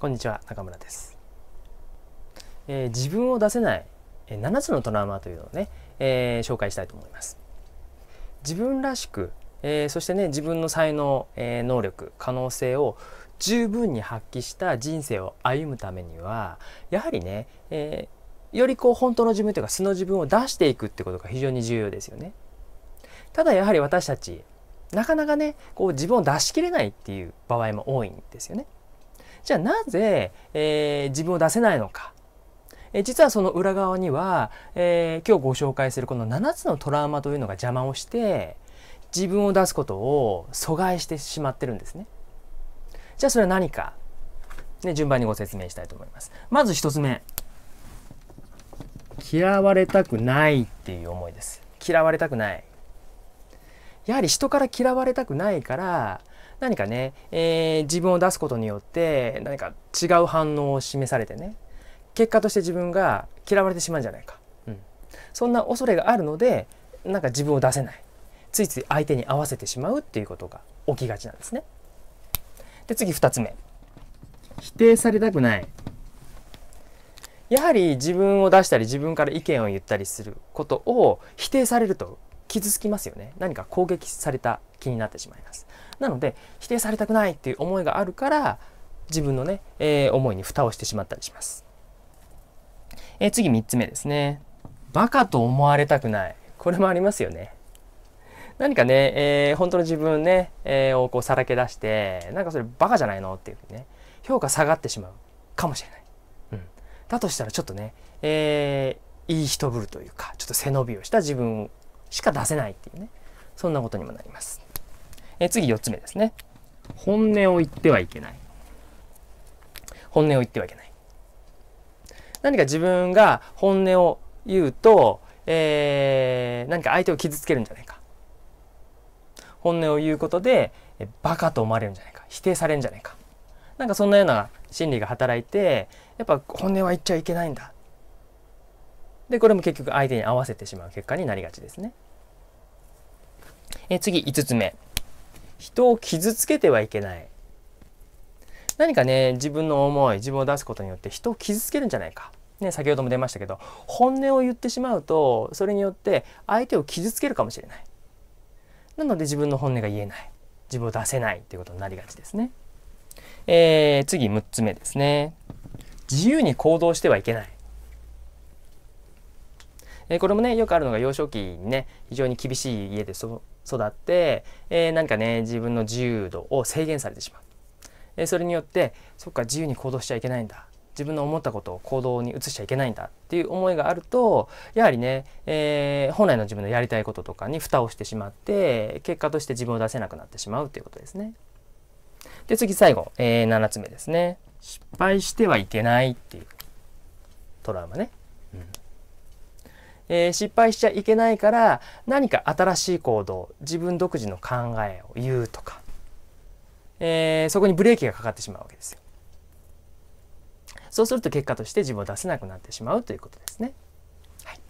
こんにちは中村です、えー、自分を出せないえ7つのトラウマというのをね、えー、紹介したいと思います自分らしく、えー、そしてね自分の才能、え能力可能性を十分に発揮した人生を歩むためにはやはりね、えよりこう本当の自分というか素の自分を出していくってことが非常に重要ですよねただやはり私たちなかなかねこう自分を出しきれないっていう場合も多いんですよねじゃあなぜ、えー、自分を出せないのか。え実はその裏側には、えー、今日ご紹介するこの7つのトラウマというのが邪魔をして自分を出すことを阻害してしまってるんですね。じゃあそれは何か、ね、順番にご説明したいと思います。まず1つ目嫌われたくないっていう思いです。嫌われたくない。やはり人から嫌われたくないから何かね、えー、自分を出すことによって何か違う反応を示されてね結果として自分が嫌われてしまうんじゃないか、うん、そんな恐れがあるのでなんか自分を出せないついつい相手に合わせてしまうっていうことが起きがちなんですね。で次2つ目否定されたくないやはり自分を出したり自分から意見を言ったりすることを否定されると傷つきますよね何か攻撃された気になってしまいますなので否定されたくないっていう思いがあるから自分のね、えー、思いに蓋をしてしまったりします、えー、次3つ目ですねバカと思われたくないこれもありますよね何かね、えー、本当の自分ね、えー、をこうさらけ出してなんかそれバカじゃないのっていうふうにね評価下がってしまうかもしれない、うん、だとしたらちょっとね、えー、いい人ぶるというかちょっと背伸びをした自分しか出せないっていうねそんなことにもなります、え次4つ目ですね本音を言ってはいけない本音を言ってはいけない何か自分が本音を言うと、えー、何か相手を傷つけるんじゃないか本音を言うことでバカと思われるんじゃないか否定されるんじゃないかなんかそんなような心理が働いてやっぱ本音は言っちゃいけないんだでこれも結局相手に合わせてしまう結果になりがちですね。え次5つ目人を傷つけてはいけない何かね自分の思い自分を出すことによって人を傷つけるんじゃないか、ね、先ほども出ましたけど本音を言ってしまうとそれによって相手を傷つけるかもしれないなので自分の本音が言えない自分を出せないっていうことになりがちですね、えー、次6つ目ですね自由に行動してはいけないえー、これもねよくあるのが幼少期にね非常に厳しい家で育って、えー、何かね自分の自由度を制限されてしまう、えー、それによってそっか自由に行動しちゃいけないんだ自分の思ったことを行動に移しちゃいけないんだっていう思いがあるとやはりね、えー、本来の自分のやりたいこととかに蓋をしてしまって結果として自分を出せなくなってしまうということですね。で次最後、えー、7つ目ですね。失敗してはいけないっていうトラウマね。うんえー、失敗しちゃいけないから何か新しい行動自分独自の考えを言うとか、えー、そこにブレーキがかかってしまうわけですよ。そうすると結果として自分を出せなくなってしまうということですね。はい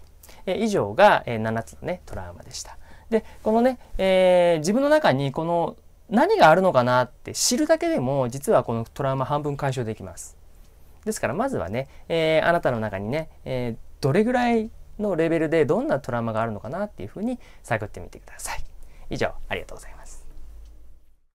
えー、以上が、えー、7つのねトラウマでした。でこのね、えー、自分の中にこの何があるのかなって知るだけでも実はこのトラウマ半分解消できます。ですからまずはね、えー、あなたの中にね、えー、どれぐらいのレベルでどんなトラウマがあるのかなっていうふうに探ってみてください。以上、ありがとうございます。